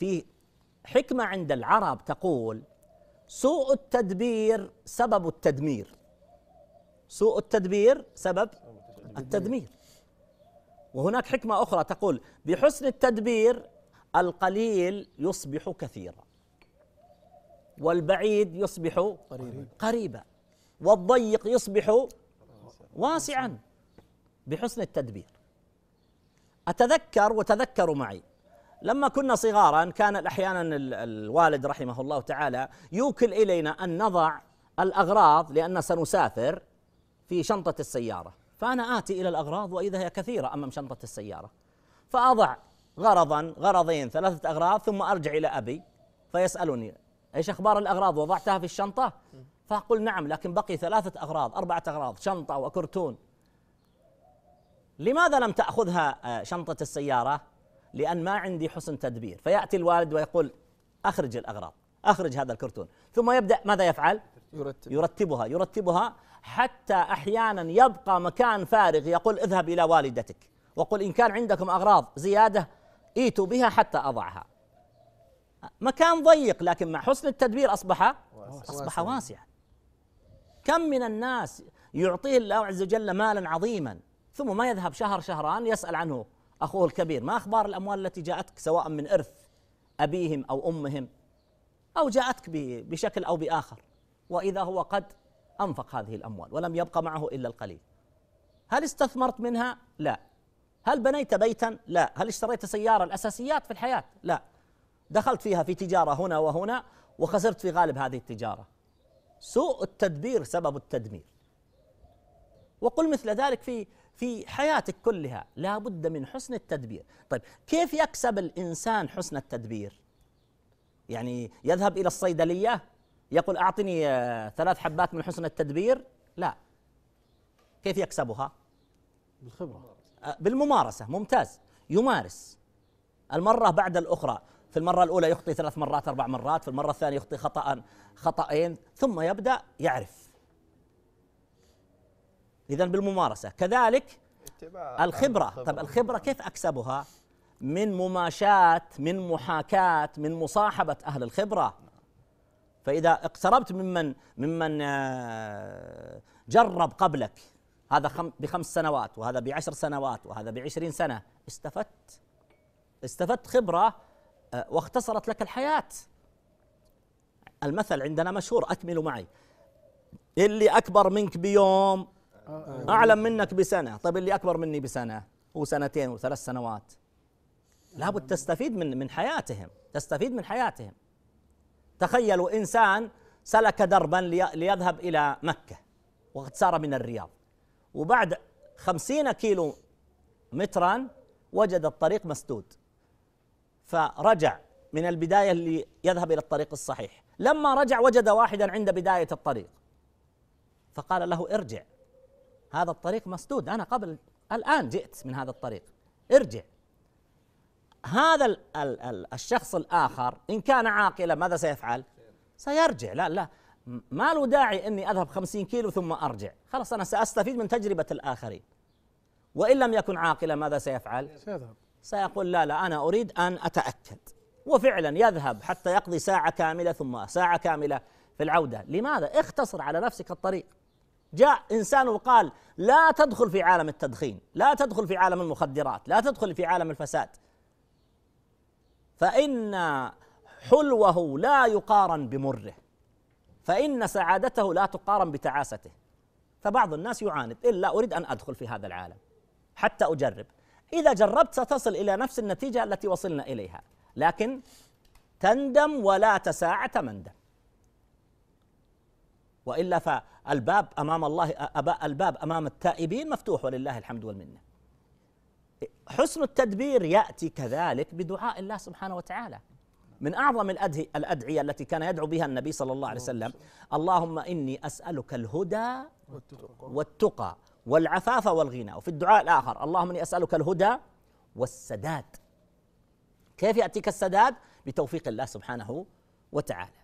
في حكمة عند العرب تقول سوء التدبير سبب التدمير سوء التدبير سبب التدمير وهناك حكمة أخرى تقول بحسن التدبير القليل يصبح كثيرا والبعيد يصبح قريبا والضيق يصبح واسعا بحسن التدبير أتذكر وتذكروا معي لما كنا صغارا كان احيانا الوالد رحمه الله تعالى يوكل الينا ان نضع الاغراض لان سنسافر في شنطه السياره فانا اتي الى الاغراض واذا هي كثيره امام شنطه السياره فاضع غرضا غرضين ثلاثه اغراض ثم ارجع الى ابي فيسالني ايش اخبار الاغراض وضعتها في الشنطه فاقول نعم لكن بقي ثلاثه اغراض اربعه اغراض شنطه وكرتون لماذا لم تاخذها آه، شنطه السياره لأن ما عندي حسن تدبير فيأتي الوالد ويقول أخرج الأغراض أخرج هذا الكرتون ثم يبدأ ماذا يفعل؟ يرتب. يرتبها يرتبها حتى أحيانا يبقى مكان فارغ يقول اذهب إلى والدتك وقل إن كان عندكم أغراض زيادة ايتوا بها حتى أضعها مكان ضيق لكن مع حسن التدبير أصبح أصبح واسعا كم من الناس يعطيه الله عز وجل مالا عظيما ثم ما يذهب شهر شهران يسأل عنه أخوه الكبير ما أخبار الأموال التي جاءتك سواء من إرث أبيهم أو أمهم أو جاءتك بشكل أو بآخر وإذا هو قد أنفق هذه الأموال ولم يبقى معه إلا القليل هل استثمرت منها؟ لا هل بنيت بيتا؟ لا هل اشتريت سيارة الأساسيات في الحياة؟ لا دخلت فيها في تجارة هنا وهنا وخسرت في غالب هذه التجارة سوء التدبير سبب التدمير وقل مثل ذلك في في حياتك كلها لا بد من حسن التدبير طيب كيف يكسب الإنسان حسن التدبير يعني يذهب إلى الصيدلية يقول أعطني آه، ثلاث حبات من حسن التدبير لا كيف يكسبها بالخبرة آه، بالممارسة ممتاز يمارس المرة بعد الأخرى في المرة الأولى يخطي ثلاث مرات أربع مرات في المرة الثانية يخطي خطأ خطأين ثم يبدأ يعرف إذا بالممارسة كذلك الخبرة طب الخبرة كيف أكسبها من مماشاة من محاكاة من مصاحبة أهل الخبرة فإذا اقتربت ممن ممن آه، جرب قبلك هذا بخمس سنوات وهذا بعشر سنوات وهذا بعشرين سنة استفدت استفدت خبرة آه، واختصرت لك الحياة المثل عندنا مشهور أكملوا معي اللي أكبر منك بيوم آه. أعلم منك بسنة طيب اللي أكبر مني بسنة وسنتين وثلاث سنوات لابد تستفيد من من حياتهم تستفيد من حياتهم تخيلوا إنسان سلك دربا ليذهب إلى مكة وقد سار من الرياض وبعد خمسين كيلو مترا وجد الطريق مسدود فرجع من البداية اللي يذهب إلى الطريق الصحيح لما رجع وجد واحدا عند بداية الطريق فقال له ارجع هذا الطريق مسدود أنا قبل الآن جئت من هذا الطريق ارجع هذا الـ الـ الـ الشخص الآخر إن كان عاقلا ماذا سيفعل سيرجع لا لا ما له داعي أني أذهب خمسين كيلو ثم أرجع خلاص أنا سأستفيد من تجربة الآخرين وإن لم يكن عاقلا ماذا سيفعل سيذهب سيقول لا لا أنا أريد أن أتأكد وفعلا يذهب حتى يقضي ساعة كاملة ثم ساعة كاملة في العودة لماذا اختصر على نفسك الطريق جاء انسان وقال لا تدخل في عالم التدخين، لا تدخل في عالم المخدرات، لا تدخل في عالم الفساد. فإن حلوه لا يقارن بمره. فإن سعادته لا تقارن بتعاسته. فبعض الناس يعاند إلا أريد أن أدخل في هذا العالم حتى أجرب. إذا جربت ستصل إلى نفس النتيجة التي وصلنا إليها، لكن تندم ولا تساعة مندم. والا فالباب امام الله الباب امام التائبين مفتوح ولله الحمد والمنه. حسن التدبير ياتي كذلك بدعاء الله سبحانه وتعالى. من اعظم الادعيه التي كان يدعو بها النبي صلى الله عليه وسلم اللهم اني اسالك الهدى والتقى والعفاف والغنى وفي الدعاء الاخر اللهم اني اسالك الهدى والسداد. كيف ياتيك السداد؟ بتوفيق الله سبحانه وتعالى.